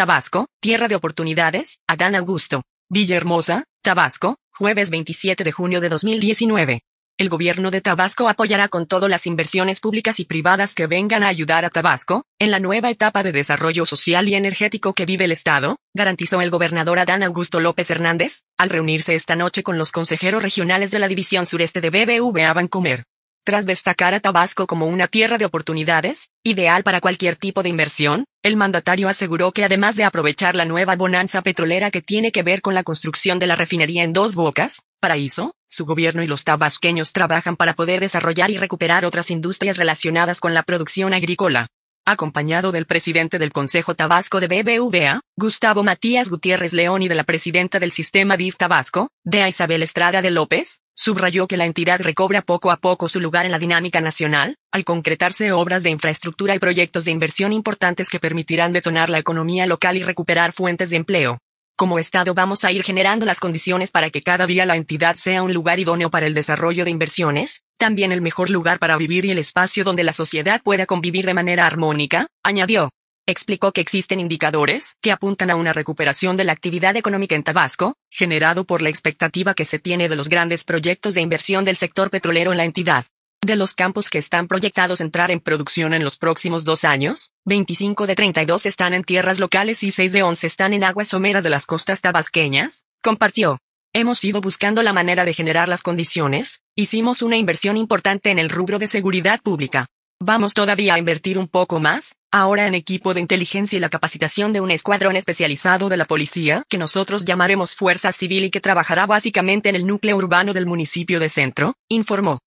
Tabasco, Tierra de Oportunidades, Adán Augusto. Villahermosa, Tabasco, jueves 27 de junio de 2019. El gobierno de Tabasco apoyará con todo las inversiones públicas y privadas que vengan a ayudar a Tabasco, en la nueva etapa de desarrollo social y energético que vive el Estado, garantizó el gobernador Adán Augusto López Hernández, al reunirse esta noche con los consejeros regionales de la División Sureste de BBVA Bancomer. Tras destacar a Tabasco como una tierra de oportunidades, ideal para cualquier tipo de inversión, el mandatario aseguró que además de aprovechar la nueva bonanza petrolera que tiene que ver con la construcción de la refinería en dos bocas, paraíso, su gobierno y los tabasqueños trabajan para poder desarrollar y recuperar otras industrias relacionadas con la producción agrícola acompañado del presidente del Consejo Tabasco de BBVA, Gustavo Matías Gutiérrez León y de la presidenta del sistema DIF Tabasco, Dea Isabel Estrada de López, subrayó que la entidad recobra poco a poco su lugar en la dinámica nacional, al concretarse obras de infraestructura y proyectos de inversión importantes que permitirán detonar la economía local y recuperar fuentes de empleo. Como Estado vamos a ir generando las condiciones para que cada día la entidad sea un lugar idóneo para el desarrollo de inversiones, también el mejor lugar para vivir y el espacio donde la sociedad pueda convivir de manera armónica, añadió. Explicó que existen indicadores que apuntan a una recuperación de la actividad económica en Tabasco, generado por la expectativa que se tiene de los grandes proyectos de inversión del sector petrolero en la entidad. De los campos que están proyectados entrar en producción en los próximos dos años, 25 de 32 están en tierras locales y 6 de 11 están en aguas someras de las costas tabasqueñas, compartió. Hemos ido buscando la manera de generar las condiciones, hicimos una inversión importante en el rubro de seguridad pública. Vamos todavía a invertir un poco más, ahora en equipo de inteligencia y la capacitación de un escuadrón especializado de la policía, que nosotros llamaremos Fuerza Civil y que trabajará básicamente en el núcleo urbano del municipio de Centro, informó.